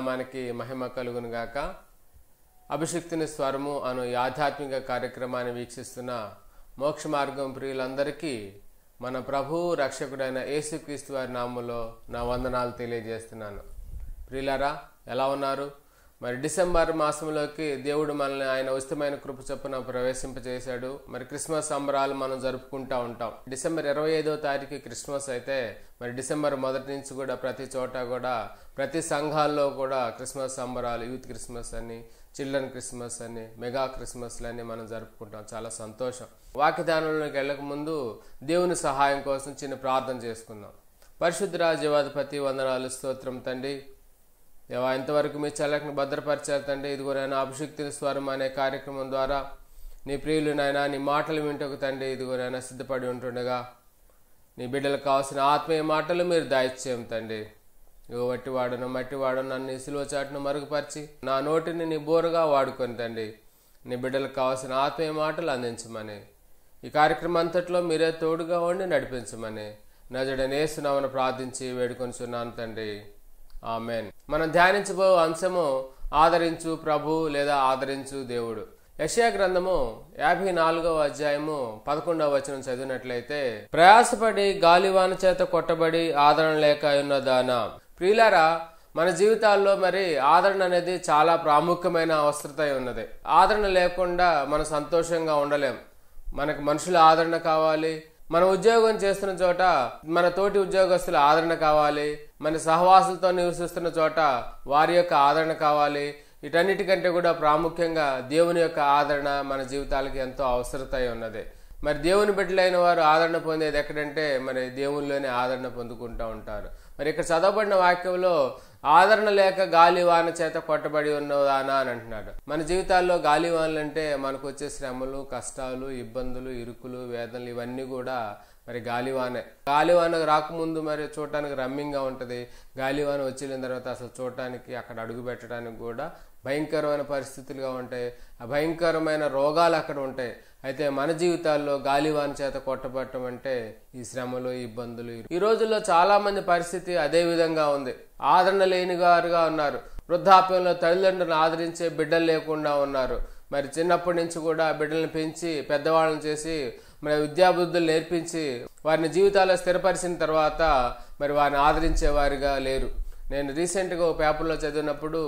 నామానికి మహిమ కలుగునుగాక అభిషక్తిని స్వరము అను ఆధ్యాత్మిక కార్యక్రమాన్ని వీక్షిస్తున్న మోక్ష మార్గం ప్రియులందరికీ మన ప్రభు రక్షకుడైన యేసుక్రీస్తు వారి నామంలో నా వందనాలు తెలియజేస్తున్నాను ప్రియులారా ఎలా ఉన్నారు మరి డిసెంబర్ మాసంలోకి దేవుడు మనల్ని ఆయన ఉచితమైన కృప చొప్పున ప్రవేశింపజేశాడు మరి క్రిస్మస్ సంబరాలు మనం జరుపుకుంటా ఉంటాం డిసెంబర్ ఇరవై ఐదో తారీఖు క్రిస్మస్ అయితే మరి డిసెంబర్ మొదటి నుంచి కూడా ప్రతి చోట కూడా ప్రతి సంఘాల్లో కూడా క్రిస్మస్ సంబరాలు యూత్ క్రిస్మస్ అని చిల్డ్రన్ క్రిస్మస్ అని మెగా అని మనం జరుపుకుంటాం చాలా సంతోషం వాక్యదానంలోకి ముందు దేవుని సహాయం కోసం చిన్న ప్రార్థన చేసుకుందాం పరిశుద్ధరాజీవాధిపతి వందనాలు స్తోత్రం తండ్రి దేవా ఇంతవరకు మీ చల్లకిని భద్రపరిచారు తండ్రి ఇదిగో నాయన అభిషక్తిని స్వరం అనే కార్యక్రమం ద్వారా నీ ప్రియులు నాయన నీ మాటలు వింటకు తండ్రి ఇదిగో నాయన సిద్ధపడి ఉంటుండగా నీ బిడ్డలకు కావాల్సిన ఆత్మీయ మాటలు మీరు దాయిచ్చేయం తండ్రి ఇగో వట్టివాడను మట్టివాడు నన్ను సిలువ చాటును మరుగుపరిచి నా నోటిని నీ బోరుగా వాడుకొని తండ్రి నీ బిడ్డలకు కావాల్సిన ఆత్మీయ మాటలు అందించమని ఈ కార్యక్రమం అంతట్లో మీరే తోడుగా ఉండి నడిపించమని నజడ నజడనేసునామని ప్రార్థించి వేడుకొని చున్నాను తండ్రి ఆమెన్ మనం ధ్యానించబో అంశము ఆదరించు ప్రభు లేదా ఆదరించు దేవుడు యశయా గ్రంథము యాభై నాలుగవ అధ్యాయము పదకొండవ వచనం చదివినట్లయితే ప్రయాసపడి గాలివాన చేత కొట్టబడి ఆదరణ లేక ఉన్న దాన ప్రియులారా మన జీవితాల్లో మరి ఆదరణ అనేది చాలా ప్రాముఖ్యమైన అవసరత ఉన్నది ఆదరణ లేకుండా మనం సంతోషంగా ఉండలేం మనకు మనుషుల ఆదరణ కావాలి మన ఉద్యోగం చేస్తున్న చోట మన తోటి ఉద్యోగస్తుల ఆదరణ కావాలి మన సహవాసులతో నివసిస్తున్న చోట వారి యొక్క ఆదరణ కావాలి ఇటన్నిటికంటే కూడా ప్రాముఖ్యంగా దేవుని యొక్క ఆదరణ మన జీవితాలకి ఎంతో అవసరత ఉన్నది మరి దేవుని బిడ్డలైన వారు ఆదరణ పొందేది ఎక్కడంటే మరి దేవునిలోనే ఆదరణ పొందుకుంటూ ఉంటారు మరి ఇక్కడ చదవబడిన వాక్యంలో ఆదరణ లేక గాలి వాన చేత కొట్టబడి ఉన్నదానా అని అంటున్నాడు మన జీవితాల్లో వానలు అంటే మనకు వచ్చే శ్రమలు కష్టాలు ఇబ్బందులు ఇరుకులు వేదనలు ఇవన్నీ కూడా మరి గాలివాన గాలివాన రాకముందు మరి చూడటానికి రమ్మింగ్గా ఉంటుంది గాలివాన వచ్చిన తర్వాత అసలు చూడటానికి అక్కడ అడుగు పెట్టడానికి కూడా భయంకరమైన పరిస్థితులుగా ఉంటాయి ఆ భయంకరమైన రోగాలు అక్కడ ఉంటాయి అయితే మన జీవితాల్లో గాలివాన చేత కొట్టబట్టం అంటే ఈ శ్రమలు ఇబ్బందులు ఈ రోజుల్లో చాలామంది పరిస్థితి అదే విధంగా ఉంది ఆదరణ లేని గారుగా ఉన్నారు వృద్ధాప్యంలో తల్లిదండ్రులను ఆదరించే బిడ్డలు లేకుండా ఉన్నారు మరి చిన్నప్పటి నుంచి కూడా బిడ్డలను పెంచి పెద్దవాళ్ళని చేసి మరి విద్యాబుద్ధులు నేర్పించి వారిని జీవితాల్లో స్థిరపరిచిన తర్వాత మరి వారిని వారిగా లేరు నేను రీసెంట్గా ఒక పేపర్లో చదివినప్పుడు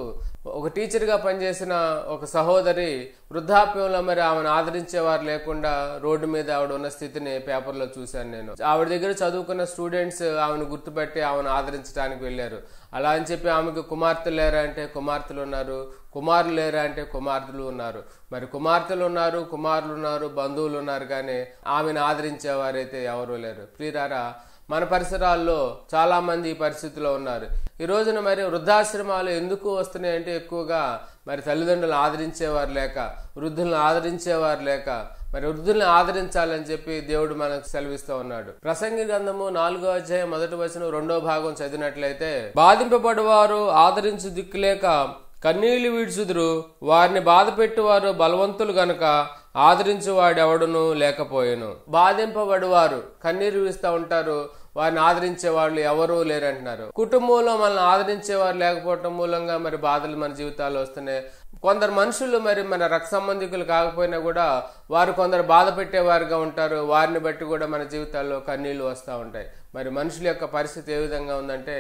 ఒక టీచర్గా పనిచేసిన ఒక సహోదరి వృద్ధాప్యంలో మరి ఆమెను ఆదరించేవారు లేకుండా రోడ్డు మీద ఆవిడ ఉన్న స్థితిని పేపర్లో చూశాను నేను ఆవిడ దగ్గర చదువుకున్న స్టూడెంట్స్ ఆమెను గుర్తుపెట్టి ఆమెను ఆదరించడానికి వెళ్ళారు అలా అని చెప్పి ఆమెకు కుమార్తెలు లేరా అంటే కుమార్తెలు ఉన్నారు కుమారులు లేరా అంటే కుమార్తెలు ఉన్నారు మరి కుమార్తెలు ఉన్నారు కుమారులు ఉన్నారు బంధువులు ఉన్నారు కానీ ఆమెను ఆదరించేవారైతే ఎవరూ లేరు ప్రియురారా మన పరిసరాల్లో చాలామంది ఈ పరిస్థితిలో ఉన్నారు ఈ రోజున మరి వృద్ధాశ్రమాలు ఎందుకు వస్తున్నాయి అంటే ఎక్కువగా మరి తల్లిదండ్రులు ఆదరించేవారు లేక వృద్ధులను ఆదరించేవారు లేక మరి వృద్ధుల్ని ఆదరించాలని చెప్పి దేవుడు మనకు సెలవిస్తూ ఉన్నాడు ప్రసంగి గ్రంథము నాలుగో అధ్యాయం మొదటి వచనం రెండో భాగం చదివినట్లయితే బాధింపబడేవారు ఆదరించు దిక్కులేక కన్నీళ్లు విడుచుదురు వారిని బాధ పెట్టువారు బలవంతులు గనక ఆదరించువాడెవడును లేకపోయేను బాధింపబడివారు కన్నీరు వీస్తూ ఉంటారు వారిని ఆదరించే వాళ్ళు ఎవరూ లేరంటున్నారు కుటుంబంలో మనల్ని ఆదరించేవారు లేకపోవటం మూలంగా మరి బాధలు మన జీవితాలు వస్తున్నాయి కొందరు మనుషులు మరి మన రక్త సంబంధికులు కాకపోయినా కూడా వారు కొందరు బాధ పెట్టేవారుగా ఉంటారు వారిని బట్టి కూడా మన జీవితాల్లో కన్నీళ్లు వస్తూ ఉంటాయి మరి మనుషుల యొక్క పరిస్థితి ఏ విధంగా ఉందంటే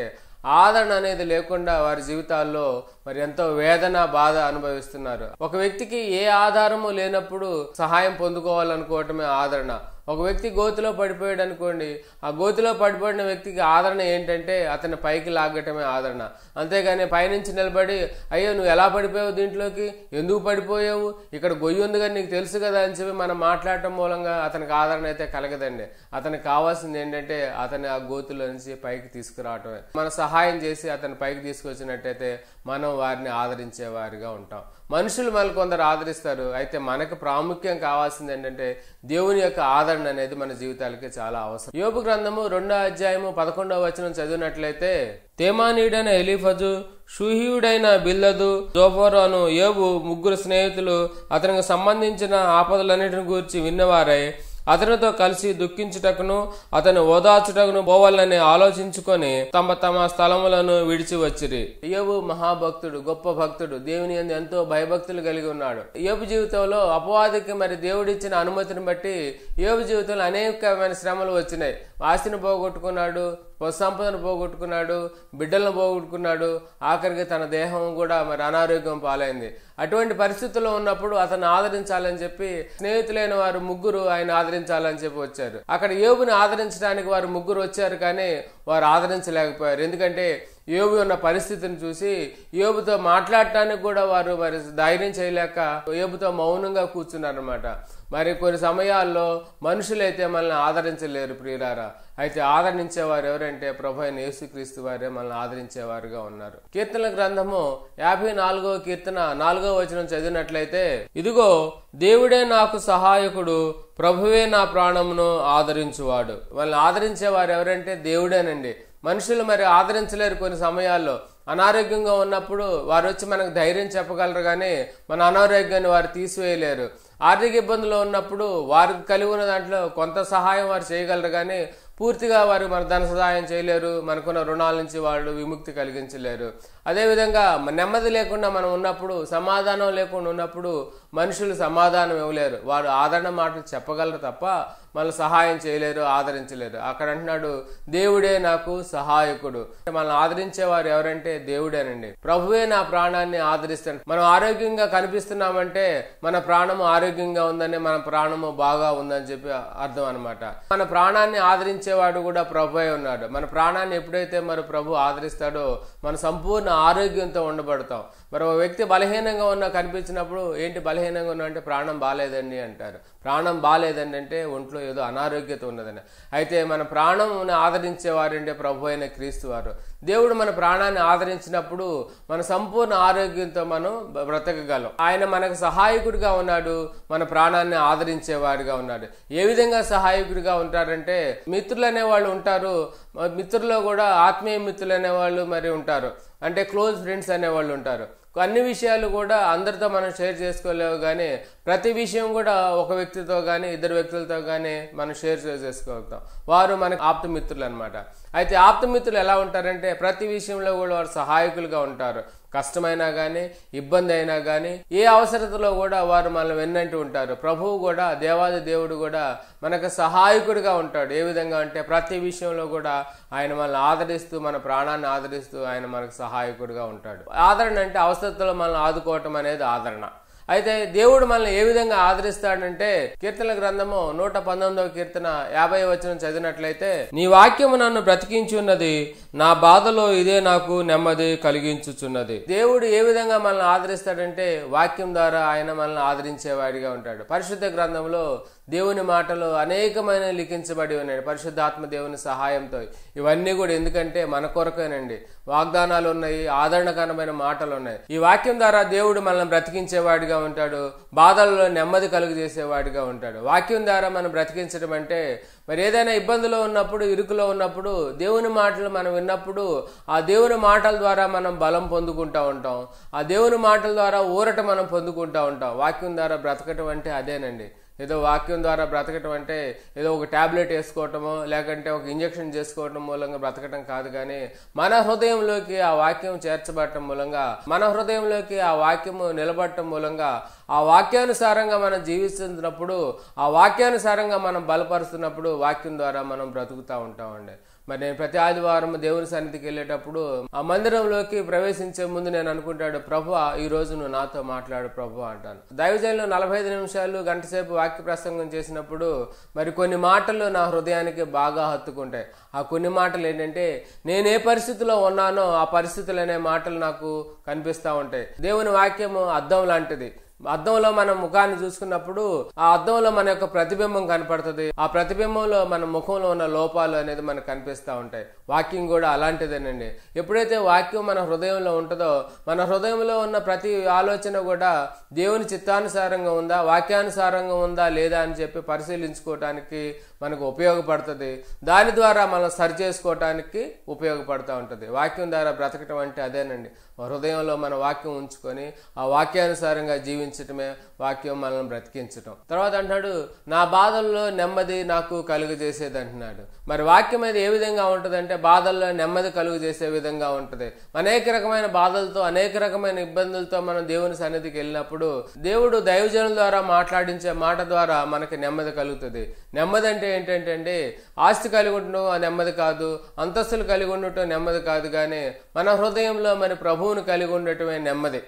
ఆదరణ అనేది లేకుండా వారి జీవితాల్లో మరి ఎంతో వేదన బాధ అనుభవిస్తున్నారు ఒక వ్యక్తికి ఏ ఆధారము లేనప్పుడు సహాయం పొందుకోవాలనుకోవటమే ఆదరణ ఒక వ్యక్తి గోతిలో పడిపోయాడు అనుకోండి ఆ గోతిలో పడిపోయిన వ్యక్తికి ఆదరణ ఏంటంటే అతని పైకి లాగటమే ఆదరణ అంతేగాని పైనుంచి నిలబడి అయ్యో నువ్వు ఎలా పడిపోయావు దీంట్లోకి ఎందుకు పడిపోయావు ఇక్కడ గొయ్యి ఉంది కానీ నీకు తెలుసు కదా అని చెప్పి మనం మాట్లాడటం మూలంగా అతనికి ఆదరణ అయితే కలగదండి అతనికి కావాల్సింది ఏంటంటే అతని ఆ గోతులో నుంచి పైకి తీసుకురావటమే మన సహాయం చేసి అతని పైకి తీసుకొచ్చినట్టయితే మనం వారిని ఆదరించేవారిగా ఉంటాం మనుషులు మనల్ని కొందరు ఆదరిస్తారు అయితే మనకు ప్రాముఖ్యం కావాల్సింది ఏంటంటే దేవుని యొక్క ఆదరణ అనేది మన జీవితాలకి చాలా అవసరం యోపు గ్రంథము రెండో అధ్యాయము పదకొండవ వచనం చదివినట్లయితే తేమానీయుడైన ఎలిఫజు షూహీయుడైన బిల్లదు జోఫోరోను యోబు ముగ్గురు స్నేహితులు అతనికి సంబంధించిన ఆపదలన్నిటిని గురించి విన్నవారై అతనితో కలిసి దుఃఖించుటకును అతను ఓదార్చుటకును పోవాలని ఆలోచించుకొని తమ తమ స్థలములను విడిచి వచ్చిరి యోబు మహాభక్తుడు గొప్ప భక్తుడు దేవుని అందు ఎంతో భయభక్తులు కలిగి ఉన్నాడు యోబు జీవితంలో అపవాదికి మరి దేవుడిచ్చిన అనుమతిని బట్టి యోబు జీవితంలో అనేకమైన శ్రమలు వచ్చినాయి ఆస్తిని పోగొట్టుకున్నాడు సంపదను పోగొట్టుకున్నాడు బిడ్డలను పోగొట్టుకున్నాడు ఆఖరికి తన దేహం కూడా మరి అనారోగ్యం పాలైంది అటువంటి పరిస్థితుల్లో ఉన్నప్పుడు అతను ఆదరించాలని చెప్పి స్నేహితులైన వారు ముగ్గురు ఆయన ఆదరించాలని చెప్పి వచ్చారు అక్కడ ఏబుని ఆదరించడానికి వారు ముగ్గురు వచ్చారు కానీ వారు ఆదరించలేకపోయారు ఎందుకంటే యోబు ఉన్న పరిస్థితిని చూసి యోబుతో మాట్లాడటానికి కూడా వారు మరి ధైర్యం చేయలేక యోబుతో మౌనంగా కూర్చున్నారనమాట మరి కొన్ని సమయాల్లో మనుషులైతే మనల్ని ఆదరించలేరు ప్రియురారా అయితే ఆదరించేవారు ఎవరంటే ప్రభు అయిన యేసుక్రీస్తు వారే మనల్ని ఆదరించేవారుగా ఉన్నారు కీర్తన గ్రంథము యాభై నాలుగో కీర్తన నాలుగో వచనం చదివినట్లయితే ఇదిగో దేవుడే నాకు సహాయకుడు ప్రభువే నా ప్రాణమును ఆదరించువాడు వాళ్ళని ఆదరించేవారు ఎవరంటే దేవుడేనండి మనుషులు మరి ఆదరించలేరు కొన్ని సమయాల్లో అనారోగ్యంగా ఉన్నప్పుడు వారు వచ్చి మనకు ధైర్యం చెప్పగలరు కానీ మన అనారోగ్యాన్ని వారు తీసివేయలేరు ఆర్థిక ఇబ్బందులు ఉన్నప్పుడు వారికి కలిగి ఉన్న దాంట్లో కొంత సహాయం వారు చేయగలరు కానీ పూర్తిగా వారు మన ధన సహాయం చేయలేరు మనకున్న రుణాల నుంచి వాళ్ళు విముక్తి కలిగించలేరు అదేవిధంగా నెమ్మది లేకుండా మనం ఉన్నప్పుడు సమాధానం లేకుండా ఉన్నప్పుడు మనుషులు సమాధానం ఇవ్వలేరు వారు ఆదరణ మాటలు చెప్పగలరు తప్ప మనల్ని సహాయం చేయలేరు ఆదరించలేరు అక్కడ అంటున్నాడు దేవుడే నాకు సహాయకుడు మనల్ని ఆదరించేవారు ఎవరంటే దేవుడేనండి ప్రభువే నా ప్రాణాన్ని ఆదరిస్తాడు మనం ఆరోగ్యంగా కనిపిస్తున్నామంటే మన ప్రాణము ఆరోగ్యంగా ఉందని మన ప్రాణము బాగా ఉందని చెప్పి అర్థం అనమాట మన ప్రాణాన్ని ఆదరించేవాడు కూడా ప్రభువే ఉన్నాడు మన ప్రాణాన్ని ఎప్పుడైతే మరి ప్రభు ఆదరిస్తాడో మన సంపూర్ణ ఆరోగ్యంతో ఉండబడతాం మరి ఒక వ్యక్తి బలహీనంగా ఉన్న కనిపించినప్పుడు ఏంటి బలహీనంగా ఉన్న అంటే ప్రాణం బాగాలేదండి అంటారు ప్రాణం బాగాలేదండి అంటే ఒంట్లో ఏదో అనారోగ్యత ఉన్నదని అయితే మన ప్రాణంను అంటే ప్రభు అయిన క్రీస్తు వారు దేవుడు మన ప్రాణాన్ని ఆదరించినప్పుడు మన సంపూర్ణ ఆరోగ్యంతో మనం బ్రతకగలం ఆయన మనకు సహాయకుడిగా ఉన్నాడు మన ప్రాణాన్ని ఆదరించేవాడిగా ఉన్నాడు ఏ విధంగా సహాయకుడిగా ఉంటారంటే మిత్రులు అనేవాళ్ళు ఉంటారు మిత్రుల్లో కూడా ఆత్మీయ మిత్రులు అనేవాళ్ళు మరి ఉంటారు అంటే క్లోజ్ ఫ్రెండ్స్ అనేవాళ్ళు ఉంటారు అన్ని విషయాలు కూడా అందరితో మనం షేర్ చేసుకోలేవు కానీ ప్రతి విషయం కూడా ఒక వ్యక్తితో కానీ ఇద్దరు వ్యక్తులతో కానీ మనం షేర్ చేసుకోగలుగుతాం వారు మనకు ఆప్తమిత్రులు అనమాట అయితే ఆప్తమిత్రులు ఎలా ఉంటారంటే ప్రతి విషయంలో కూడా వారు సహాయకులుగా ఉంటారు కష్టమైనా కానీ ఇబ్బంది అయినా కానీ ఏ అవసరతలో కూడా వారు మనల్ని వెన్నంటూ ఉంటారు ప్రభువు కూడా దేవాది దేవుడు కూడా మనకు సహాయకుడిగా ఉంటాడు ఏ విధంగా అంటే ప్రతి విషయంలో కూడా ఆయన మనల్ని ఆదరిస్తూ మన ప్రాణాన్ని ఆదరిస్తూ ఆయన మనకు సహాయకుడిగా ఉంటాడు ఆదరణ అంటే అవసరతలో మనల్ని ఆదుకోవటం అనేది ఆదరణ అయితే దేవుడు మనల్ని ఏ విధంగా ఆదరిస్తాడంటే కీర్తన గ్రంథము నూట పంతొమ్మిదవ కీర్తన యాభై వచనం చదివినట్లయితే నీ వాక్యము నన్ను బ్రతికించున్నది నా బాధలో ఇదే నాకు నెమ్మది కలిగించుచున్నది దేవుడు ఏ విధంగా మనల్ని ఆదరిస్తాడంటే వాక్యం ద్వారా ఆయన మనల్ని ఆదరించేవాడిగా ఉంటాడు పరిశుద్ధ గ్రంథంలో దేవుని మాటలు అనేకమైన లిఖించబడి ఉన్నాయి పరిశుద్ధాత్మ దేవుని సహాయంతో ఇవన్నీ కూడా ఎందుకంటే మన కొరకేనండి వాగ్దానాలు ఉన్నాయి ఆదరణకరమైన మాటలు ఉన్నాయి ఈ వాక్యం ద్వారా దేవుడు మనల్ని బ్రతికించేవాడిగా ఉంటాడు బాధల్లో నెమ్మది కలుగు చేసేవాడిగా ఉంటాడు వాక్యం ద్వారా మనం బ్రతికించడం అంటే మరి ఏదైనా ఇబ్బందిలో ఉన్నప్పుడు ఇరుకులో ఉన్నప్పుడు దేవుని మాటలు మనం విన్నప్పుడు ఆ దేవుని మాటల ద్వారా మనం బలం పొందుకుంటూ ఉంటాం ఆ దేవుని మాటల ద్వారా ఊరట మనం పొందుకుంటూ ఉంటాం వాక్యం ద్వారా బ్రతకటం అంటే అదేనండి ఏదో వాక్యం ద్వారా బ్రతకటం అంటే ఏదో ఒక ట్యాబ్లెట్ వేసుకోవటమో లేకంటే ఒక ఇంజక్షన్ చేసుకోవటం మూలంగా బ్రతకటం కాదు కానీ మన హృదయంలోకి ఆ వాక్యం చేర్చబడటం మూలంగా మన హృదయంలోకి ఆ వాక్యము నిలబడటం మూలంగా ఆ వాక్యానుసారంగా మనం జీవిస్తున్నప్పుడు ఆ వాక్యానుసారంగా మనం బలపరుస్తున్నప్పుడు వాక్యం ద్వారా మనం బ్రతుకుతూ ఉంటామండి మరి నేను ప్రతి ఆదివారం దేవుని సన్నిధికి వెళ్ళేటప్పుడు ఆ మందిరంలోకి ప్రవేశించే ముందు నేను అనుకుంటాడు ప్రభు ఈ రోజు నువ్వు నాతో మాట్లాడు ప్రభు అంటాను దైవజయంలో నలభై ఐదు నిమిషాలు గంట సేపు వాక్య ప్రసంగం చేసినప్పుడు మరి కొన్ని మాటలు నా హృదయానికి బాగా హత్తుకుంటాయి ఆ కొన్ని మాటలు ఏంటంటే నేను ఏ పరిస్థితిలో ఉన్నానో ఆ పరిస్థితులు అనే మాటలు నాకు కనిపిస్తూ ఉంటాయి దేవుని వాక్యము అద్దం లాంటిది అద్దంలో మనం ముఖాన్ని చూసుకున్నప్పుడు ఆ అద్దంలో మన యొక్క ప్రతిబింబం కనపడుతుంది ఆ ప్రతిబింబంలో మన ముఖంలో ఉన్న లోపాలు అనేది మనకు కనిపిస్తూ ఉంటాయి వాక్యం కూడా అలాంటిదేనండి ఎప్పుడైతే వాక్యం మన హృదయంలో ఉంటుందో మన హృదయంలో ఉన్న ప్రతి ఆలోచన కూడా దేవుని చిత్తానుసారంగా ఉందా వాక్యానుసారంగా ఉందా లేదా అని చెప్పి పరిశీలించుకోవటానికి మనకు ఉపయోగపడుతుంది దాని ద్వారా మనం సరి చేసుకోవటానికి ఉపయోగపడుతూ ఉంటుంది వాక్యం ద్వారా బ్రతకటం అంటే అదేనండి హృదయంలో మన వాక్యం ఉంచుకొని ఆ వాక్యానుసారంగా జీవించటమే వాక్యం మనల్ని బ్రతికించటం తర్వాత అంటాడు నా బాధల్లో నెమ్మది నాకు కలుగు చేసేది అంటున్నాడు మరి వాక్యం అది ఏ విధంగా ఉంటుందంటే బాధల్లో నెమ్మది కలుగు చేసే విధంగా ఉంటుంది అనేక రకమైన బాధలతో అనేక రకమైన ఇబ్బందులతో మనం దేవుని సన్నిధికి వెళ్ళినప్పుడు దేవుడు దైవజనుల ద్వారా మాట్లాడించే మాట ద్వారా మనకి నెమ్మది కలుగుతుంది నెమ్మది అంటే ఏంటంటే అండి ఆస్తి కలిగి ఉండడం నెమ్మది కాదు అంతస్తులు కలిగి ఉండటం నెమ్మది కాదు కానీ మన హృదయంలో మన ప్రభువును కలిగి ఉండటమే నెమ్మది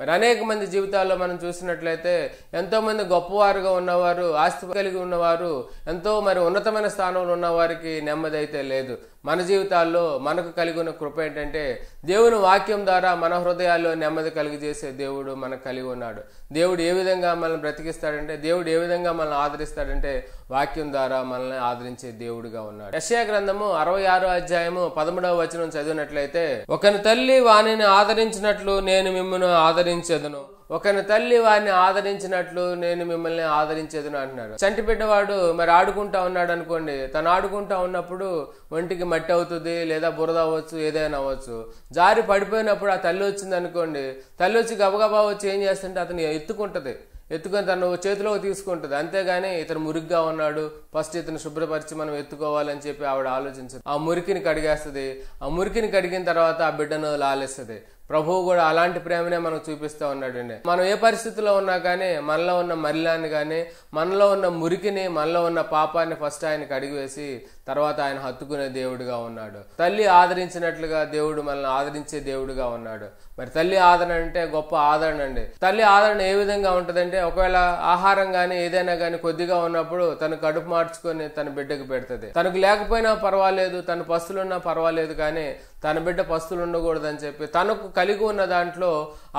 మరి అనేక మంది జీవితాల్లో మనం చూసినట్లయితే ఎంతోమంది గొప్పవారుగా ఉన్నవారు ఆస్తి కలిగి ఉన్నవారు ఎంతో మరి ఉన్నతమైన స్థానంలో ఉన్నవారికి నెమ్మది అయితే లేదు మన జీవితాల్లో మనకు కలిగి ఉన్న కృప ఏంటంటే దేవుని వాక్యం ద్వారా మన హృదయాల్లో నెమ్మది కలిగజేసే దేవుడు మనకు కలిగి ఉన్నాడు దేవుడు ఏ విధంగా మనల్ని బ్రతికిస్తాడంటే దేవుడు ఏ విధంగా మనల్ని ఆదరిస్తాడంటే వాక్యం ద్వారా మనల్ని ఆదరించే దేవుడుగా ఉన్నాడు యశయా గ్రంథము అరవై ఆరో అధ్యాయము పదమూడవ వచనం చదివినట్లయితే ఒకని తల్లి వాణిని ఆదరించినట్లు నేను మిమ్మల్ని ఆదరించదును ఒకని తల్లి వారిని ఆదరించినట్లు నేను మిమ్మల్ని ఆదరించేదను అంటున్నాడు చంటి బిడ్డవాడు మరి ఆడుకుంటా ఉన్నాడు అనుకోండి తను ఆడుకుంటా ఉన్నప్పుడు ఒంటికి మట్టి అవుతుంది లేదా బురద అవ్వచ్చు ఏదైనా అవ్వచ్చు జారి పడిపోయినప్పుడు ఆ తల్లి వచ్చింది అనుకోండి తల్లి వచ్చి గబగబా వచ్చి ఏం చేస్తుంటే అతను ఎత్తుకుంటుంది ఎత్తుకొని తను చేతిలోకి తీసుకుంటుంది అంతేగాని ఇతను మురిగ్గా ఉన్నాడు ఫస్ట్ ఇతను శుభ్రపరిచి మనం ఎత్తుకోవాలని చెప్పి ఆవిడ ఆలోచించదు ఆ మురికిని కడిగేస్తుంది ఆ మురికిని కడిగిన తర్వాత ఆ బిడ్డను లాలేస్తుంది ప్రభువు కూడా అలాంటి ప్రేమనే మనకు చూపిస్తూ ఉన్నాడు అండి మనం ఏ పరిస్థితిలో ఉన్నా కానీ మనలో ఉన్న మరిలాన్ని కానీ మనలో ఉన్న మురికిని మనలో ఉన్న పాపాన్ని ఫస్ట్ ఆయన కడిగివేసి తర్వాత ఆయన హత్తుకునే దేవుడుగా ఉన్నాడు తల్లి ఆదరించినట్లుగా దేవుడు మనల్ని ఆదరించే దేవుడుగా ఉన్నాడు మరి తల్లి ఆదరణ అంటే గొప్ప ఆదరణ అండి తల్లి ఆదరణ ఏ విధంగా ఉంటుందంటే ఒకవేళ ఆహారం కానీ ఏదైనా కానీ కొద్దిగా ఉన్నప్పుడు తను కడుపు మార్చుకొని తన బిడ్డకు పెడుతుంది తనకు లేకపోయినా పర్వాలేదు తన పస్తులున్నా పర్వాలేదు కానీ తన బిడ్డ పస్తులు ఉండకూడదని చెప్పి తనకు కలిగి ఉన్న దాంట్లో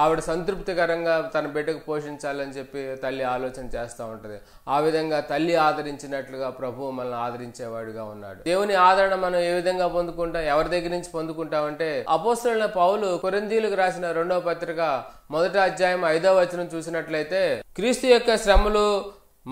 ఆవిడ సంతృప్తికరంగా తన బిడ్డకు పోషించాలని చెప్పి తల్లి ఆలోచన చేస్తూ ఉంటుంది ఆ విధంగా తల్లి ఆదరించినట్లుగా ప్రభు మనల్ని ఆదరించేవాడుగా ఉన్నాడు దేవుని ఆదరణ మనం ఏ విధంగా పొందుకుంటాం ఎవరి దగ్గర నుంచి పొందుకుంటామంటే అపోస్తులైన పౌలు కొరందీలకు రాసిన రెండవ పత్రిక మొదటి అధ్యాయం ఐదవ వచనం చూసినట్లయితే క్రీస్తు యొక్క శ్రమలు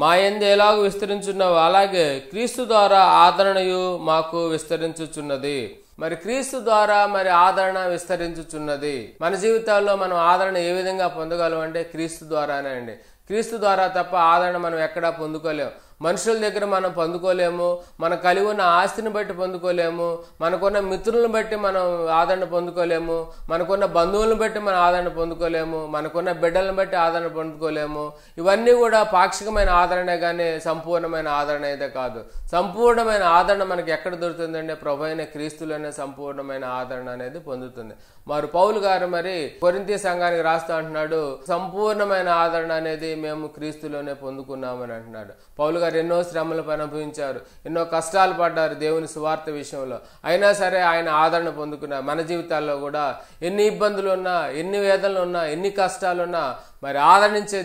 మాయందు ఎలాగూ విస్తరించున్నావో అలాగే క్రీస్తు ద్వారా ఆదరణయు మాకు విస్తరించుచున్నది మరి క్రీస్తు ద్వారా మరి ఆదరణ విస్తరించుచున్నది మన జీవితాల్లో మనం ఆదరణ ఏ విధంగా పొందగలం అంటే క్రీస్తు ద్వారానే అండి క్రీస్తు ద్వారా తప్ప ఆదరణ మనం ఎక్కడా పొందుకోలేము మనుషుల దగ్గర మనం పొందుకోలేము మన కలిగి ఉన్న ఆస్తిని బట్టి పొందుకోలేము మనకున్న మిత్రులను బట్టి మనం ఆదరణ పొందుకోలేము మనకున్న బంధువులను బట్టి మనం ఆదరణ పొందుకోలేము మనకున్న బిడ్డలను బట్టి ఆదరణ పొందుకోలేము ఇవన్నీ కూడా పాక్షికమైన ఆదరణ కానీ సంపూర్ణమైన ఆదరణ అయితే కాదు సంపూర్ణమైన ఆదరణ మనకి ఎక్కడ దొరుకుతుందంటే ప్రభు అయిన క్రీస్తులోనే సంపూర్ణమైన ఆదరణ అనేది పొందుతుంది మరి పౌలు గారు మరి కొరింతి సంఘానికి రాస్తూ అంటున్నాడు సంపూర్ణమైన ఆదరణ అనేది మేము క్రీస్తులోనే పొందుకున్నామని అంటున్నాడు పౌలు గారు ఎన్నో శ్రమలు అనుభవించారు ఎన్నో కష్టాలు పడ్డారు దేవుని స్వార్థ విషయంలో అయినా సరే ఆయన ఆదరణ పొందుకున్నారు మన జీవితాల్లో కూడా ఎన్ని ఇబ్బందులు ఉన్నా ఎన్ని వేదనలు ఉన్నా ఎన్ని కష్టాలున్నా మరి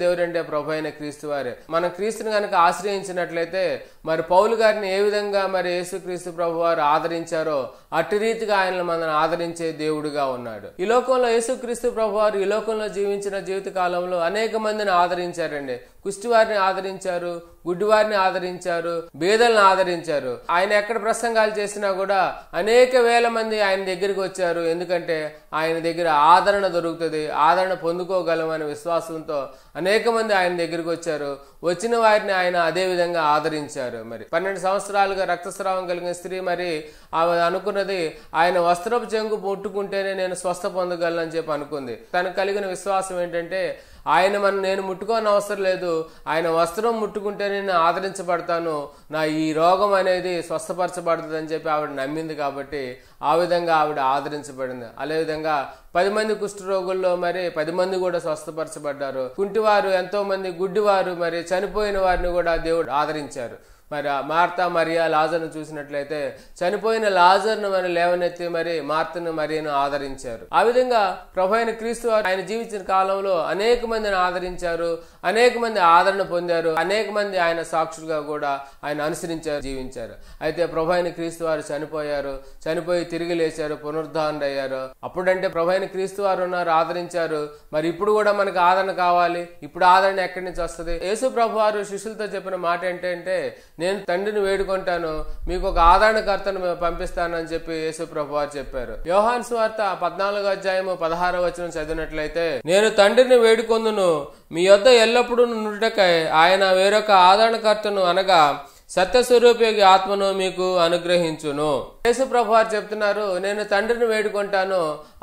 దేవుడు అంటే ప్రభు అయిన క్రీస్తు వారే మనం క్రీస్తుని కనుక ఆశ్రయించినట్లయితే మరి పౌలు గారిని ఏ విధంగా మరి క్రీస్తు ప్రభు వారు ఆదరించారో అట్టి రీతిగా ఆయన మనల్ని ఆదరించే దేవుడుగా ఉన్నాడు ఈ లోకంలో క్రీస్తు ప్రభు వారు ఈ లోకంలో జీవించిన జీవిత కాలంలో అనేక మందిని ఆదరించారండి కుష్టివారిని ఆదరించారు గుడ్డివారిని ఆదరించారు బేదలను ఆదరించారు ఆయన ఎక్కడ ప్రసంగాలు చేసినా కూడా అనేక వేల మంది ఆయన దగ్గరికి వచ్చారు ఎందుకంటే ఆయన దగ్గర ఆదరణ దొరుకుతుంది ఆదరణ పొందుకోగలమనే విశ్వాసంతో అనేక మంది ఆయన దగ్గరికి వచ్చారు వచ్చిన వారిని ఆయన అదే విధంగా ఆదరించారు మరి పన్నెండు సంవత్సరాలుగా రక్తస్రావం కలిగిన స్త్రీ మరి ఆమె అనుకున్నది ఆయన వస్త్రపు చెంగు పుట్టుకుంటేనే నేను స్వస్థ పొందగలను అని చెప్పి అనుకుంది తనకు కలిగిన విశ్వాసం ఏంటంటే ఆయన మనం నేను ముట్టుకోని అవసరం లేదు ఆయన వస్త్రం ముట్టుకుంటే నేను ఆదరించబడతాను నా ఈ రోగం అనేది స్వస్థపరచబడుతుంది అని చెప్పి ఆవిడ నమ్మింది కాబట్టి ఆ విధంగా ఆవిడ ఆదరించబడింది అదేవిధంగా పది మంది కుష్ఠరోగుల్లో మరి పది మంది కూడా స్వస్థపరచబడ్డారు కుంటివారు ఎంతో మంది గుడ్డివారు మరి చనిపోయిన వారిని కూడా దేవుడు ఆదరించారు మరి మార్తా మరియా లాజర్ను చూసినట్లయితే చనిపోయిన లాజర్ను మనం లేవనెత్తి మరి మార్తను మరియను ఆదరించారు ఆ విధంగా ప్రభు అయిన క్రీస్తు ఆయన జీవించిన కాలంలో అనేక మందిని ఆదరించారు అనేక మంది ఆదరణ పొందారు అనేక మంది ఆయన సాక్షులుగా కూడా ఆయన అనుసరించారు జీవించారు అయితే ప్రభు అయిన క్రీస్తు వారు చనిపోయారు చనిపోయి తిరిగి లేచారు పునరుద్ధారణ అప్పుడంటే ప్రభు అయిన క్రీస్తు వారు ఉన్నారు ఆదరించారు మరి ఇప్పుడు కూడా మనకు ఆదరణ కావాలి ఇప్పుడు ఆదరణ ఎక్కడి నుంచి వస్తుంది యేసు ప్రభు వారు శిష్యులతో చెప్పిన మాట ఏంటంటే నేను తండ్రిని వేడుకుంటాను మీకు ఒక ఆదరణకర్తను పంపిస్తానని చెప్పి యేసుప్రభు వారు చెప్పారు యోహాన్ స్వార్త పద్నాలుగు అధ్యాయము పదహార వచనం చదివినట్లయితే నేను తండ్రిని వేడుకొందును మీ యొద్ద ఎల్లప్పుడూ నుండకై ఆయన వేరొక ఆదరణకర్తను అనగా సత్యస్వరూపయోగి ఆత్మను మీకు అనుగ్రహించును యేసు ప్రభు చెప్తున్నారు నేను తండ్రిని వేడుకుంటాను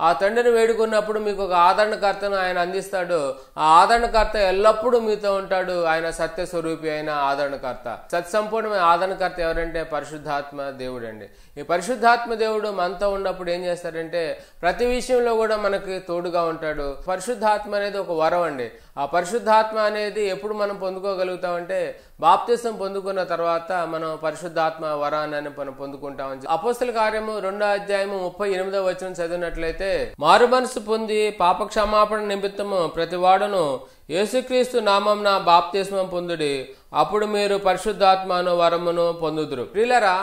ఆ తండ్రిని వేడుకున్నప్పుడు మీకు ఒక ఆదరణకర్తను ఆయన అందిస్తాడు ఆ ఆదరణకర్త ఎల్లప్పుడూ మీతో ఉంటాడు ఆయన సత్యస్వరూపి అయిన ఆదరణకర్త సత్సంపూర్ణమైన ఆదరణకర్త ఎవరంటే పరిశుద్ధాత్మ దేవుడండి ఈ పరిశుద్ధాత్మ దేవుడు మనతో ఉన్నప్పుడు ఏం చేస్తాడంటే ప్రతి విషయంలో కూడా మనకి తోడుగా ఉంటాడు పరిశుద్ధాత్మ అనేది ఒక వరం అండి ఆ పరిశుద్ధాత్మ అనేది ఎప్పుడు మనం పొందుకోగలుగుతామంటే బాప్తిసం పొందుకున్న తర్వాత మనం పరిశుద్ధాత్మ వరాన్ని మనం పొందుకుంటాం అపోస్తుల కార్యము రెండో అధ్యాయము ముప్పై ఎనిమిదో వచ్చిన చదివినట్లయితే మారు మనసు పొంది పాపక్షమాపణ నిమిత్తము వాడును యేసుక్రీస్తు నామం నా బాప్తిస్మం పొందుడి అప్పుడు మీరు పరిశుద్ధాత్మను వరమును పొందుదురు ప్రియులరా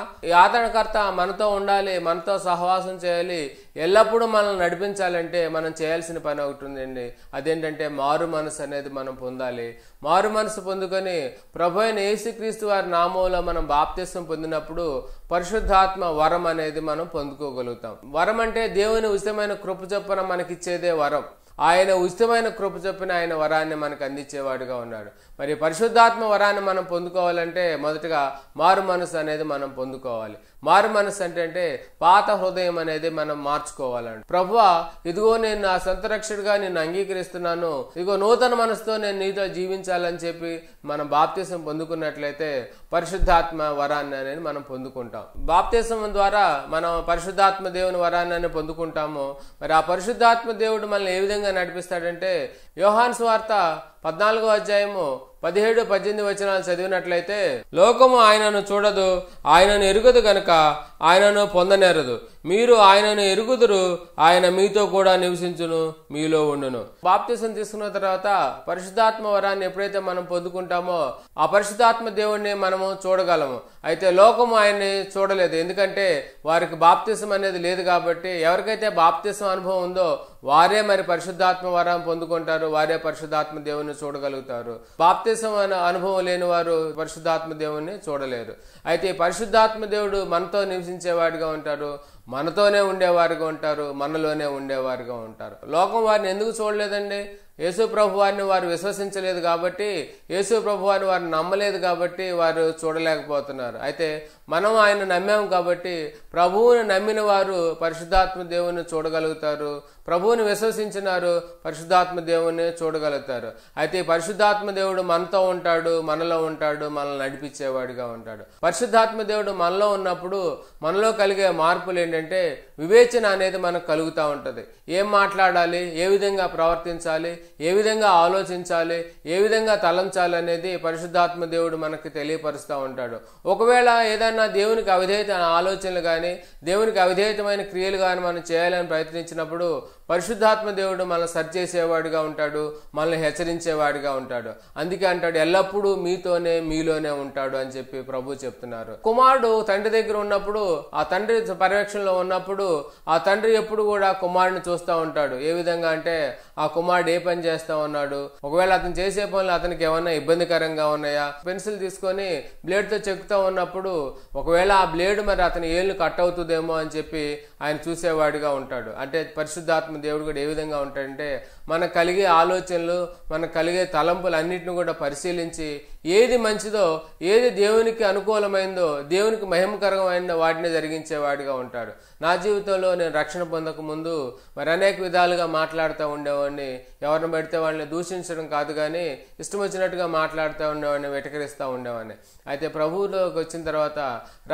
ఆదరణకర్త మనతో ఉండాలి మనతో సహవాసం చేయాలి ఎల్లప్పుడూ మనల్ని నడిపించాలంటే మనం చేయాల్సిన పని ఒకటి ఉందండి అదేంటంటే మారు మనసు అనేది మనం పొందాలి మారు మనసు పొందుకొని ప్రభు అయిన యేసుక్రీస్తు వారి నామంలో మనం బాప్తిసం పొందినప్పుడు పరిశుద్ధాత్మ వరం అనేది మనం పొందుకోగలుగుతాం వరం అంటే దేవుని ఉచితమైన కృప చొప్పున మనకిచ్చేదే వరం ఆయన ఉచితమైన కృప చొప్పున ఆయన వరాన్ని మనకు అందించేవాడుగా ఉన్నాడు మరి పరిశుద్ధాత్మ వరాన్ని మనం పొందుకోవాలంటే మొదటగా మారు మనసు అనేది మనం పొందుకోవాలి మారు మనసు అంటే అంటే పాత హృదయం అనేది మనం మార్చుకోవాలండి ప్రభు ఇదిగో నేను నా సొంత రక్షకుడిగా నేను అంగీకరిస్తున్నాను ఇదిగో నూతన మనసుతో నేను నీతో జీవించాలని చెప్పి మనం బాప్తీసం పొందుకున్నట్లయితే పరిశుద్ధాత్మ వరాన్ని అనేది మనం పొందుకుంటాం బాప్తీసం ద్వారా మనం పరిశుద్ధాత్మ దేవుని వరాన్ని పొందుకుంటాము మరి ఆ పరిశుద్ధాత్మ దేవుడు మనల్ని ఏ విధంగా నడిపిస్తాడంటే యోహాన్స్ వార్త పద్నాలుగో అధ్యాయము పదిహేడు పద్దెనిమిది వచనాలు చదివినట్లయితే లోకము ఆయనను చూడదు ఆయనను ఎరుగదు గనక ఆయనను పొందనేరదు మీరు ఆయనను ఎరుగుదురు ఆయన మీతో కూడా నివసించును మీలో ఉండును బాప్తిసం తీసుకున్న తర్వాత పరిశుద్ధాత్మ వరాన్ని ఎప్పుడైతే మనం పొందుకుంటామో ఆ పరిశుద్ధాత్మ దేవుణ్ణి మనము చూడగలము అయితే లోకము ఆయన్ని చూడలేదు ఎందుకంటే వారికి బాప్తిసం అనేది లేదు కాబట్టి ఎవరికైతే బాప్తిసం అనుభవం ఉందో వారే మరి పరిశుద్ధాత్మ వరం పొందుకుంటారు వారే పరిశుద్ధాత్మ దేవుని చూడగలుగుతారు బాప్తిసం అనే అనుభవం లేని వారు పరిశుద్ధాత్మ దేవుణ్ణి చూడలేరు అయితే పరిశుద్ధాత్మ దేవుడు మనతో నివసించేవాడిగా ఉంటారు మనతోనే ఉండేవారుగా ఉంటారు మనలోనే ఉండేవారుగా ఉంటారు లోకం వారిని ఎందుకు చూడలేదండి యేసు ప్రభు వారిని వారు విశ్వసించలేదు కాబట్టి యేసు ప్రభు వారిని వారు నమ్మలేదు కాబట్టి వారు చూడలేకపోతున్నారు అయితే మనం ఆయన నమ్మాము కాబట్టి ప్రభువును నమ్మిన వారు పరిశుద్ధాత్మ దేవుని చూడగలుగుతారు ప్రభువుని విశ్వసించినారు పరిశుద్ధాత్మ దేవుని చూడగలుగుతారు అయితే పరిశుద్ధాత్మ దేవుడు మనతో ఉంటాడు మనలో ఉంటాడు మనల్ని నడిపించేవాడిగా ఉంటాడు పరిశుద్ధాత్మ దేవుడు మనలో ఉన్నప్పుడు మనలో కలిగే మార్పులు ఏంటంటే వివేచన అనేది మనకు కలుగుతూ ఉంటుంది ఏం మాట్లాడాలి ఏ విధంగా ప్రవర్తించాలి ఏ విధంగా ఆలోచించాలి ఏ విధంగా తలంచాలి అనేది పరిశుద్ధాత్మ దేవుడు మనకు తెలియపరుస్తూ ఉంటాడు ఒకవేళ ఏదైనా దేవునికి అవిధేయత ఆలోచనలు కానీ దేవునికి అవిధేయతమైన క్రియలు కానీ మనం చేయాలని ప్రయత్నించినప్పుడు పరిశుద్ధాత్మ దేవుడు మనల్ని సరి చేసేవాడుగా ఉంటాడు మనల్ని హెచ్చరించేవాడిగా ఉంటాడు అందుకే అంటాడు ఎల్లప్పుడూ మీతోనే మీలోనే ఉంటాడు అని చెప్పి ప్రభు చెప్తున్నారు కుమారుడు తండ్రి దగ్గర ఉన్నప్పుడు ఆ తండ్రి పర్యవేక్షణలో ఉన్నప్పుడు ఆ తండ్రి ఎప్పుడు కూడా కుమారుడిని చూస్తూ ఉంటాడు ఏ విధంగా అంటే ఆ కుమారుడు ఏ పని చేస్తా ఉన్నాడు ఒకవేళ అతను చేసే పనులు అతనికి ఏమన్నా ఇబ్బందికరంగా ఉన్నాయా పెన్సిల్ తీసుకొని బ్లేడ్తో చెక్కుతూ ఉన్నప్పుడు ఒకవేళ ఆ బ్లేడ్ మరి అతని ఏళ్ళు కట్ అవుతుందేమో అని చెప్పి ఆయన చూసేవాడిగా ఉంటాడు అంటే పరిశుద్ధాత్మ దేవుడు కూడా ఏ విధంగా ఉంటాడంటే మన కలిగే ఆలోచనలు మన కలిగే తలంపులు అన్నింటిని కూడా పరిశీలించి ఏది మంచిదో ఏది దేవునికి అనుకూలమైందో దేవునికి మహిమకరమైన వాటిని జరిగించేవాడిగా ఉంటాడు నా జీవితంలో నేను రక్షణ పొందక ముందు మరి అనేక విధాలుగా మాట్లాడుతూ ఉండేవాడిని ఎవరిని పెడితే వాళ్ళని దూషించడం కాదు కానీ ఇష్టం వచ్చినట్టుగా మాట్లాడుతూ ఉండేవాడిని వెటకరిస్తూ ఉండేవాడిని అయితే ప్రభువులోకి వచ్చిన తర్వాత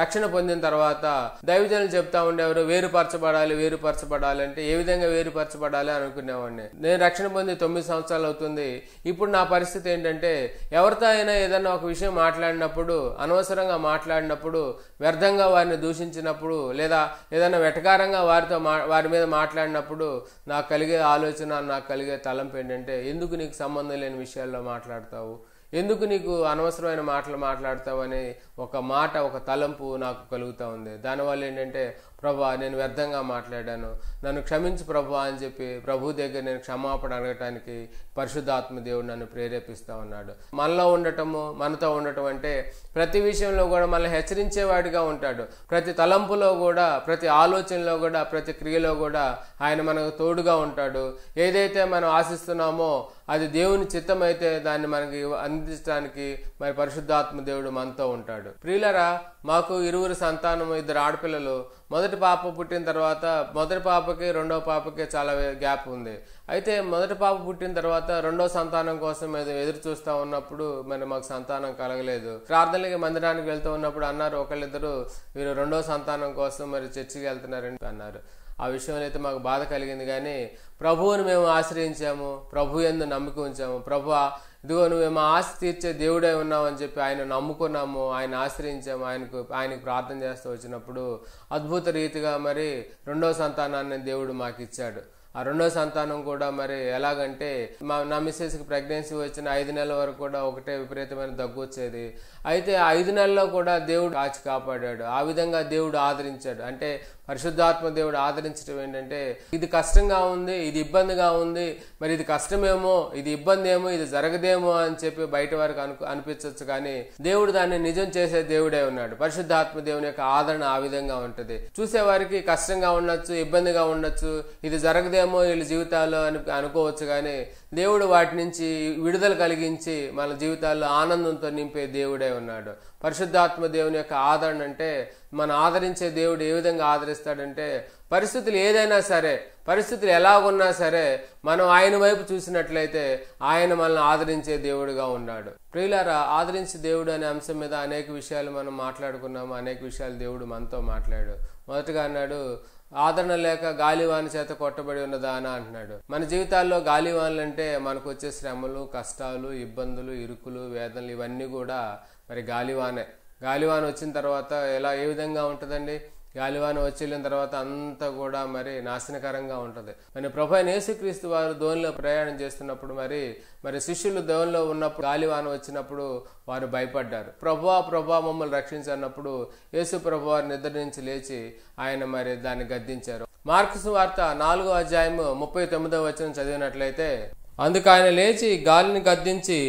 రక్షణ పొందిన తర్వాత దైవజనులు చెప్తా ఉండేవారు వేరుపరచబడాలి వేరుపరచబడాలి అంటే ఏ విధంగా వేరుపరచబడాలి అనుకునేవాడిని నేను రక్షణ పొంది తొమ్మిది సంవత్సరాలు అవుతుంది ఇప్పుడు నా పరిస్థితి ఏంటంటే ఎవరితో అయినా ఏదన్నా ఒక విషయం మాట్లాడినప్పుడు అనవసరంగా మాట్లాడినప్పుడు వ్యర్థంగా వారిని దూషించినప్పుడు లేదా ఏదైనా వెటకారంగా వారితో వారి మీద మాట్లాడినప్పుడు నాకు కలిగే ఆలోచన నాకు కలిగే తలంపు ఏంటంటే ఎందుకు నీకు సంబంధం లేని విషయాల్లో మాట్లాడతావు ఎందుకు నీకు అనవసరమైన మాటలు మాట్లాడతావు అనే ఒక మాట ఒక తలంపు నాకు కలుగుతూ ఉంది దానివల్ల ఏంటంటే ప్రభు నేను వ్యర్థంగా మాట్లాడాను నన్ను క్షమించు ప్రభు అని చెప్పి ప్రభు దగ్గర నేను క్షమాపణ అడగటానికి పరిశుద్ధాత్మ దేవుడు నన్ను ప్రేరేపిస్తూ ఉన్నాడు మనలో ఉండటము మనతో ఉండటం అంటే ప్రతి విషయంలో కూడా మనల్ని హెచ్చరించేవాడిగా ఉంటాడు ప్రతి తలంపులో కూడా ప్రతి ఆలోచనలో కూడా ప్రతి క్రియలో కూడా ఆయన మనకు తోడుగా ఉంటాడు ఏదైతే మనం ఆశిస్తున్నామో అది దేవుని చిత్తమైతే దాన్ని మనకి అందించడానికి మరి పరిశుద్ధాత్మ దేవుడు మనతో ఉంటాడు ప్రియులరా మాకు ఇరువురు సంతానం ఇద్దరు ఆడపిల్లలు మొదటి పాప పుట్టిన తర్వాత మొదటి పాపకి రెండో పాపకి చాలా గ్యాప్ ఉంది అయితే మొదటి పాప పుట్టిన తర్వాత రెండో సంతానం కోసం ఏదో ఎదురు చూస్తూ ఉన్నప్పుడు మరి మాకు సంతానం కలగలేదు ప్రార్థనలకి మందిరానికి వెళ్తూ ఉన్నప్పుడు అన్నారు ఒకళ్ళిద్దరు వీరు రెండో సంతానం కోసం మరి చర్చికి వెళ్తున్నారని అన్నారు ఆ విషయంలో అయితే మాకు బాధ కలిగింది కానీ ప్రభువును మేము ఆశ్రయించాము ప్రభు ఎందు నమ్మిక ఉంచాము ప్రభు ఇదిగో నువ్వు మేము ఆశ తీర్చే దేవుడే ఉన్నావు అని చెప్పి ఆయన నమ్ముకున్నాము ఆయన ఆశ్రయించాము ఆయనకు ఆయనకు ప్రార్థన చేస్తూ వచ్చినప్పుడు అద్భుత రీతిగా మరి రెండో సంతానాన్ని దేవుడు మాకు ఇచ్చాడు ఆ రెండో సంతానం కూడా మరి ఎలాగంటే మా నా మిస్సెస్కి ప్రెగ్నెన్సీ వచ్చిన ఐదు నెలల వరకు కూడా ఒకటే విపరీతమైన దగ్గు వచ్చేది అయితే ఐదు నెలల్లో కూడా దేవుడు కాచి కాపాడాడు ఆ విధంగా దేవుడు ఆదరించాడు అంటే పరిశుద్ధాత్మ దేవుడు ఆదరించడం ఏంటంటే ఇది కష్టంగా ఉంది ఇది ఇబ్బందిగా ఉంది మరి ఇది కష్టమేమో ఇది ఇబ్బంది ఏమో ఇది జరగదేమో అని చెప్పి బయట వారికి అను అనిపించవచ్చు కానీ దేవుడు దాన్ని నిజం చేసే దేవుడే ఉన్నాడు పరిశుద్ధాత్మ దేవుని యొక్క ఆదరణ ఆ విధంగా ఉంటుంది చూసేవారికి కష్టంగా ఉండొచ్చు ఇబ్బందిగా ఉండొచ్చు ఇది జరగదేమో వీళ్ళ జీవితాల్లో అని అనుకోవచ్చు కానీ దేవుడు వాటి నుంచి విడుదల కలిగించి మన జీవితాల్లో ఆనందంతో నింపే దేవుడే ఉన్నాడు పరిశుద్ధాత్మ దేవుని యొక్క ఆదరణ అంటే మన ఆదరించే దేవుడు ఏ విధంగా ఆదరిస్తాడంటే పరిస్థితులు ఏదైనా సరే పరిస్థితులు ఎలా ఉన్నా సరే మనం ఆయన వైపు చూసినట్లయితే ఆయన మనల్ని ఆదరించే దేవుడుగా ఉన్నాడు ప్రియులారా ఆదరించే దేవుడు అనే అంశం మీద అనేక విషయాలు మనం మాట్లాడుకున్నాము అనేక విషయాలు దేవుడు మనతో మాట్లాడు మొదటగా అన్నాడు ఆదరణ లేక గాలివాన చేత కొట్టబడి ఉన్నదానా అంటున్నాడు మన జీవితాల్లో గాలివాన్లు అంటే మనకు వచ్చే శ్రమలు కష్టాలు ఇబ్బందులు ఇరుకులు వేదనలు ఇవన్నీ కూడా మరి గాలివానే గాలివాన వచ్చిన తర్వాత ఎలా ఏ విధంగా ఉంటుందండి గాలివాన వచ్చి వెళ్ళిన తర్వాత అంతా కూడా మరి నాశనకరంగా ఉంటుంది మరి ప్రభు యేసుక్రీస్తు వారు దోనిలో ప్రయాణం చేస్తున్నప్పుడు మరి మరి శిష్యులు దోనిలో ఉన్నప్పుడు గాలివాన వచ్చినప్పుడు వారు భయపడ్డారు ప్రభా ప్రభా మమ్మల్ని రక్షించన్నప్పుడు యేసు ప్రభు వారు నిద్ర నుంచి లేచి ఆయన మరి దాన్ని గద్దించారు మార్క్స్ వార్త నాలుగో అధ్యాయము ముప్పై తొమ్మిదో వచ్చిన చదివినట్లయితే అందుకు ఆయన లేచి గాలిని గద్దించి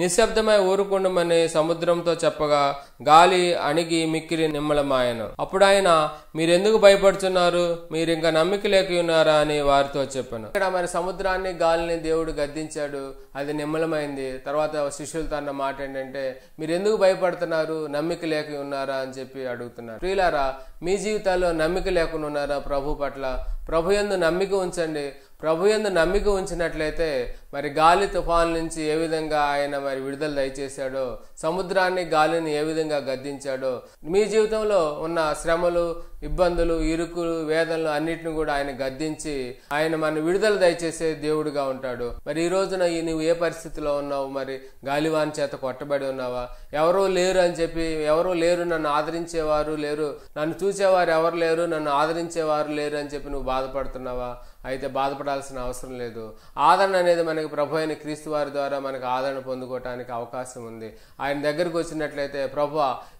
నిశ్శబ్దమై ఊరుకుండమని సముద్రంతో చెప్పగా గాలి అణిగి మిక్కిలి నిమ్మలమాయను అప్పుడు ఆయన మీరెందుకు భయపడుతున్నారు మీరింకా నమ్మిక లేక ఉన్నారా అని వారితో చెప్పాను ఇక్కడ మరి సముద్రాన్ని గాలిని దేవుడు గద్దించాడు అది నిమ్మలమైంది తర్వాత శిష్యులతో అన్న మాట ఏంటంటే మీరెందుకు భయపడుతున్నారు నమ్మిక లేక ఉన్నారా అని చెప్పి అడుగుతున్నారు ప్రియులారా మీ జీవితాల్లో నమ్మిక లేకుండా ఉన్నారా ప్రభు పట్ల ప్రభు ఎందు నమ్మిక ఉంచండి ప్రభు ఎందు నమ్మిక ఉంచినట్లయితే మరి గాలి తుఫాన్ నుంచి ఏ విధంగా ఆయన మరి విడుదల దయచేశాడో సముద్రాన్ని గాలిని ఏ విధంగా గద్దించాడో మీ జీవితంలో ఉన్న శ్రమలు ఇబ్బందులు ఇరుకులు వేదనలు అన్నిటిని కూడా ఆయన గద్దించి ఆయన మన విడుదల దయచేసే దేవుడుగా ఉంటాడు మరి ఈ రోజున నువ్వు ఏ పరిస్థితిలో ఉన్నావు మరి గాలివాన్ చేత కొట్టబడి ఉన్నావా ఎవరూ లేరు అని చెప్పి ఎవరూ లేరు నన్ను ఆదరించేవారు లేరు నన్ను చూసేవారు ఎవరు లేరు నన్ను ఆదరించేవారు లేరు అని చెప్పి నువ్వు బాధపడుతున్నావా అయితే బాధపడాల్సిన అవసరం లేదు ఆదరణ అనేది మనకి మనకి ప్రభు అయిన క్రీస్తు వారి ద్వారా మనకు ఆదరణ పొందుకోవటానికి అవకాశం ఉంది ఆయన దగ్గరకు వచ్చినట్లయితే ప్రభు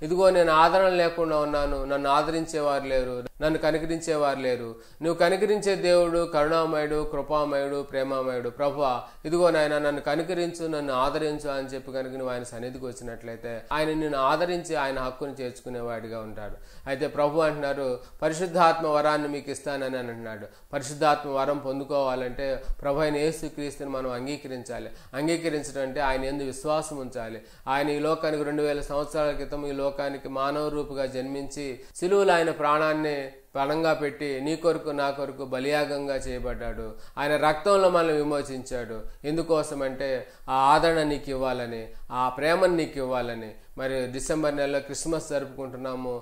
ఇదిగో నేను ఆదరణ లేకుండా ఉన్నాను నన్ను ఆదరించేవారు లేరు నన్ను కనికరించేవారు లేరు నువ్వు కనికరించే దేవుడు కరుణామయుడు కృపామయుడు ప్రేమామయుడు ప్రభు ఇదిగో నాయన నన్ను కనికరించు నన్ను ఆదరించు అని చెప్పి కనుక నువ్వు ఆయన సన్నిధికి వచ్చినట్లయితే ఆయన నిన్ను ఆదరించి ఆయన హక్కును చేర్చుకునేవాడిగా ఉంటాడు అయితే ప్రభు అంటున్నారు పరిశుద్ధాత్మ వరాన్ని మీకు ఇస్తానని అంటున్నాడు పరిశుద్ధాత్మ వరం పొందుకోవాలంటే ప్రభు అయిన క్రీస్తుని మనం అంగీకరించాలి అంగీకరించడం అంటే ఆయన ఎందు విశ్వాసం ఉంచాలి ఆయన ఈ లోకానికి రెండు వేల సంవత్సరాల క్రితం ఈ లోకానికి మానవ రూపుగా జన్మించి సిలువులు ఆయన ప్రాణాన్ని పణంగా పెట్టి నీ కొరకు నా కొరకు బలియాగంగా చేయబడ్డాడు ఆయన రక్తంలో మనల్ని విమోచించాడు ఎందుకోసమంటే ఆ ఆదరణ నీకు ఇవ్వాలని ఆ ప్రేమను నీకు ఇవ్వాలని మరి డిసెంబర్ నెలలో క్రిస్మస్ జరుపుకుంటున్నాము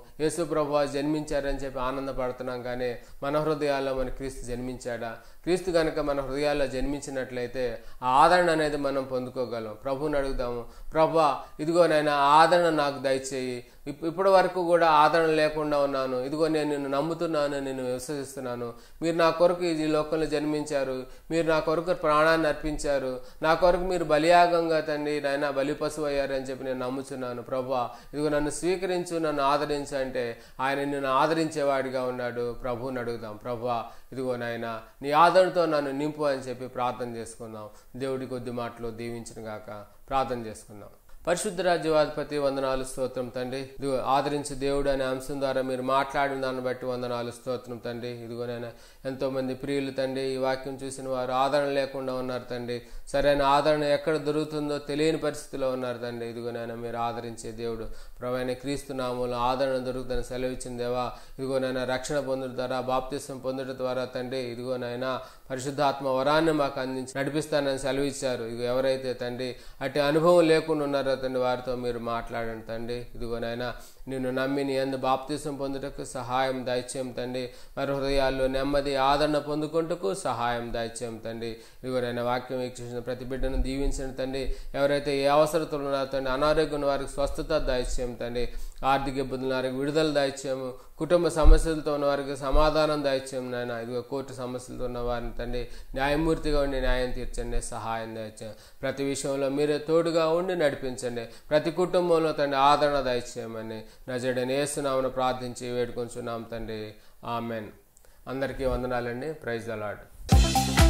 ప్రభు జన్మించారని చెప్పి ఆనందపడుతున్నాం కానీ మన హృదయాల్లో మన క్రీస్తు జన్మించాడా క్రీస్తు కనుక మన హృదయాల్లో జన్మించినట్లయితే ఆ ఆదరణ అనేది మనం పొందుకోగలం ప్రభువుని అడుగుదాము ప్రభా ఇదిగో నాయన ఆదరణ నాకు దయచేయి ఇప్పటి వరకు కూడా ఆదరణ లేకుండా ఉన్నాను ఇదిగో నేను నిన్ను నమ్ముతున్నాను నేను విశ్వసిస్తున్నాను మీరు నా కొరకు ఈ లోకంలో జన్మించారు మీరు నా కొరకు ప్రాణాన్ని అర్పించారు నా కొరకు మీరు బలియాగంగా తండ్రి నాయన బలి పశువు అయ్యారని చెప్పి నేను నమ్ముతున్నాను ఉన్నాను ప్రభు ఇదిగో నన్ను స్వీకరించు నన్ను ఆదరించు అంటే ఆయన నిన్ను ఆదరించేవాడిగా ఉన్నాడు ప్రభువుని అడుగుదాం ప్రభా ఇదిగో నాయన నీ ఆదరణతో నన్ను నింపు అని చెప్పి ప్రార్థన చేసుకుందాం దేవుడి కొద్ది మాటలు దీవించిన గాక ప్రార్థన చేసుకుందాం పరిశుద్ధ పరిశుద్ధరాజ్యవాధిపతి వందనాలు స్తోత్రం తండ్రి ఆదరించే దేవుడు అనే అంశం ద్వారా మీరు మాట్లాడిన దాన్ని బట్టి వందనాలు స్తోత్రం తండ్రి ఇదిగోనైనా ఎంతోమంది ప్రియులు తండ్రి ఈ వాక్యం చూసిన వారు ఆదరణ లేకుండా ఉన్నారు తండ్రి సరైన ఆదరణ ఎక్కడ దొరుకుతుందో తెలియని పరిస్థితిలో ఉన్నారు తండ్రి నేను మీరు ఆదరించే దేవుడు ప్రవైన క్రీస్తు నామంలో ఆదరణ దొరుకుతుందని సెలవిచ్చిన దేవా ఇదిగోనైనా రక్షణ పొందడం ద్వారా బాప్తిసం పొందుట ద్వారా తండ్రి ఇదిగో నైనా పరిశుద్ధాత్మ వరాన్ని మాకు అందించి నడిపిస్తానని సెలవు ఇచ్చారు ఇది ఎవరైతే తండ్రి అటు అనుభవం లేకుండా ఉన్నారో తండ్రి వారితో మీరు మాట్లాడండి తండ్రి ఇదిగోనైనా నిన్ను నమ్మి నీ అందు బాప్తీసం పొందుటకు సహాయం దయచేయం తండ్రి మరి హృదయాల్లో నెమ్మది ఆదరణ పొందుకుంటకు సహాయం దయచేయం తండ్రి ఎవరైనా వాక్యం వీక్షించిన ప్రతి బిడ్డను దీవించండి తండ్రి ఎవరైతే ఏ అవసరతలు ఉన్నారో తండ్రి అనారోగ్యం వారికి స్వస్థత దయచేయం తండ్రి ఆర్థిక ఇబ్బందులు వారికి విడుదల దయచేయము కుటుంబ సమస్యలతో ఉన్న వారికి సమాధానం దయచేయం నాయన ఇదిగో కోర్టు సమస్యలతో ఉన్న వారిని తండ్రి న్యాయమూర్తిగా ఉండి న్యాయం తీర్చండి సహాయం దయచేయం ప్రతి విషయంలో మీరే తోడుగా ఉండి నడిపించండి ప్రతి కుటుంబంలో తండ్రి ఆదరణ దయచేయమని నజుడని ఏసునామను ప్రార్థించి వేడుకొని చున్నాం తండ్రి ఆమెన్ అందరికీ వందనాలండి ప్రైజ్ అలాడ్